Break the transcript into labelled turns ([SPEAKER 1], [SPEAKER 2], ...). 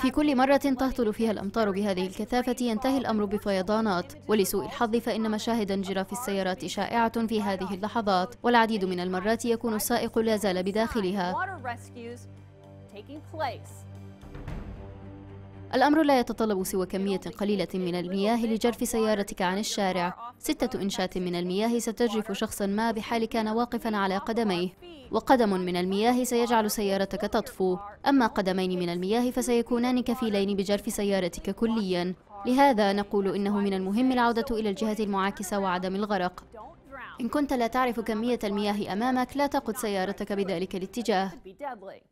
[SPEAKER 1] في كل مرة تهطل فيها الأمطار بهذه الكثافة ينتهي الأمر بفيضانات ولسوء الحظ فإن مشاهد انجراف السيارات شائعة في هذه اللحظات والعديد من المرات يكون السائق لا زال بداخلها الأمر لا يتطلب سوى كمية قليلة من المياه لجرف سيارتك عن الشارع ستة إنشات من المياه ستجرف شخصا ما بحال كان واقفا على قدميه وقدم من المياه سيجعل سيارتك تطفو أما قدمين من المياه فسيكونان كفيلين بجرف سيارتك كليا لهذا نقول إنه من المهم العودة إلى الجهة المعاكسة وعدم الغرق إن كنت لا تعرف كمية المياه أمامك لا تقود سيارتك بذلك
[SPEAKER 2] الاتجاه